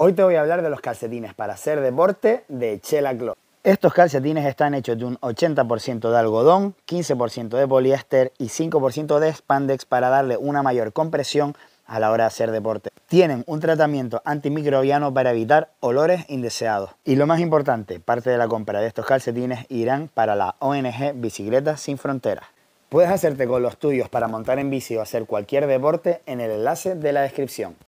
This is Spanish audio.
Hoy te voy a hablar de los calcetines para hacer deporte de Chela Glow. Estos calcetines están hechos de un 80% de algodón, 15% de poliéster y 5% de spandex para darle una mayor compresión a la hora de hacer deporte. Tienen un tratamiento antimicrobiano para evitar olores indeseados. Y lo más importante, parte de la compra de estos calcetines irán para la ONG Bicicletas Sin Fronteras. Puedes hacerte con los tuyos para montar en bici o hacer cualquier deporte en el enlace de la descripción.